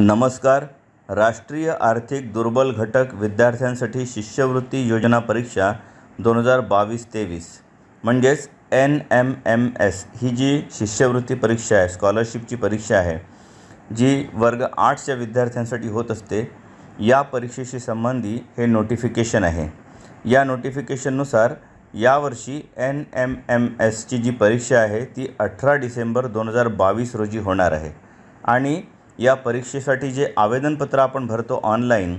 नमस्कार राष्ट्रीय आर्थिक दुर्बल घटक विद्यार्थ्यांसाठी शिष्यवृत्ती योजना परीक्षा दोन हजार बावीस तेवीस म्हणजेच एन एम एम एस ही जी शिष्यवृत्ती परीक्षा आहे स्कॉलरशिपची परीक्षा आहे जी वर्ग आठच्या विद्यार्थ्यांसाठी होत असते या परीक्षेशी संबंधी हे नोटिफिकेशन आहे या नोटिफिकेशननुसार यावर्षी एन एम एम एसची जी परीक्षा आहे ती अठरा डिसेंबर दोन हजार बावीस रोजी होणार आहे आणि या परीक्षेसाठी जे आवेदनपत्र आपण भरतो ऑनलाईन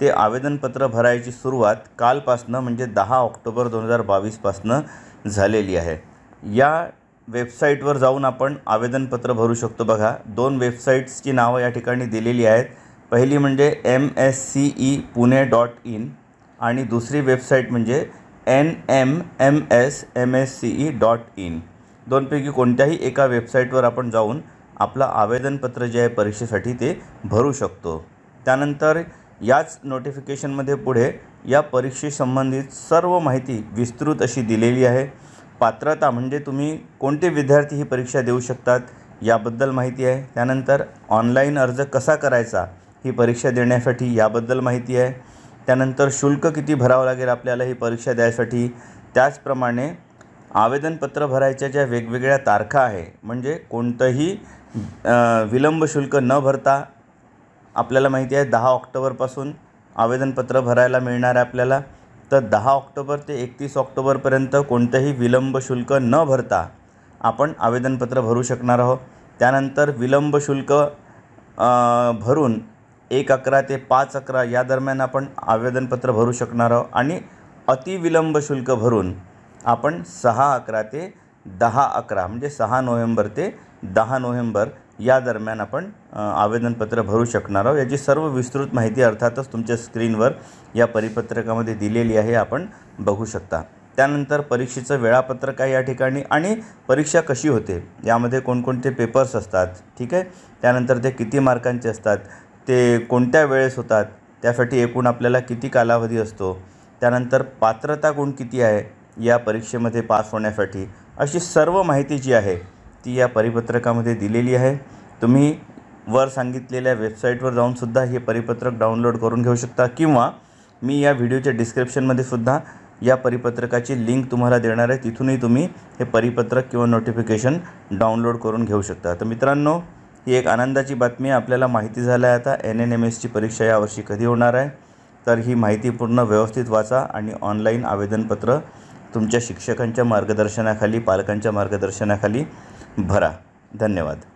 ते आवेदनपत्र भरायची सुरुवात कालपासनं म्हणजे दहा ऑक्टोबर दोन हजार बावीसपासनं झालेली आहे या वेबसाईटवर जाऊन आपण आवेदनपत्र भरू शकतो बघा दोन वेबसाईट्सची नावं या ठिकाणी दिलेली आहेत पहिली म्हणजे M S C E Pune dot in आणि दुसरी वेबसाईट म्हणजे N M M S M S C E dot in दोनपैकी कोणत्याही एका वेबसाईटवर आपण जाऊन आपलं आवेदनपत्र जे आहे परीक्षेसाठी ते भरू शकतो त्यानंतर याच नोटिफिकेशनमध्ये पुढे या परीक्षेसंबंधित सर्व माहिती विस्तृत अशी दिलेली आहे पात्रता म्हणजे तुम्ही कोणते विद्यार्थी ही परीक्षा देऊ शकतात याबद्दल माहिती आहे त्यानंतर ऑनलाईन अर्ज कसा करायचा ही परीक्षा देण्यासाठी याबद्दल माहिती आहे त्यानंतर शुल्क किती भरावं लागेल आपल्याला ही परीक्षा द्यायसाठी त्याचप्रमाणे आवेदनपत्र भरायच्या ज्या वेगवेगळ्या तारखा आहे म्हणजे कोणतंही विलंब शुल्क न भरता आपल्याला माहिती आहे दहा ऑक्टोबरपासून आवेदनपत्र भरायला मिळणार आहे आपल्याला तर दहा ऑक्टोबर ते एकतीस ऑक्टोबरपर्यंत कोणतंही विलंब शुल्क न भरता आपण आवेदनपत्र भरू शकणार आहोत त्यानंतर विलंब शुल्क भरून एक अकरा ते पाच अकरा या दरम्यान आपण आवेदनपत्र भरू शकणार आहोत आणि अतिविलंब शुल्क भरून आपण सहा अकरा ते दहा अकरा म्हणजे सहा नोव्हेंबर ते दहा नोव्हेंबर या दरम्यान आपण आवेदनपत्र भरू शकणार आहोत याची सर्व विस्तृत माहिती अर्थातच तुमच्या स्क्रीनवर या परिपत्रकामध्ये दिलेली आहे आपण बघू शकता त्यानंतर परीक्षेचं वेळापत्रक आहे या ठिकाणी आणि परीक्षा कशी होते यामध्ये कोणकोणते पेपर्स असतात ठीक आहे त्यानंतर ते किती मार्कांचे असतात ते कोणत्या वेळेस होतात त्यासाठी एकूण आपल्याला किती कालावधी असतो त्यानंतर पात्रता गुण किती आहे या परीक्षेमध्ये पास होण्यासाठी अशी सर्व माहिती जी आहे ती या परिपत्रकामध्ये दिलेली आहे तुम्ही वर सांगितलेल्या वेबसाईटवर जाऊनसुद्धा हे परिपत्रक डाउनलोड करून घेऊ शकता किंवा मी या व्हिडिओच्या डिस्क्रिप्शनमध्ये सुद्धा या परिपत्रकाची लिंक तुम्हाला देणार आहे तिथूनही तुम्ही हे परिपत्रक किंवा नोटिफिकेशन डाउनलोड करून घेऊ शकता तर मित्रांनो ही एक आनंदाची बातमी आपल्याला माहिती झालं आहे आता एन एन एम एसची परीक्षा यावर्षी कधी होणार आहे तर ही माहिती पूर्ण व्यवस्थित वाचा आणि ऑनलाईन आवेदनपत्र तुमच्या शिक्षकांच्या मार्गदर्शनाखाली पालकांच्या मार्गदर्शनाखाली भरा धन्यवाद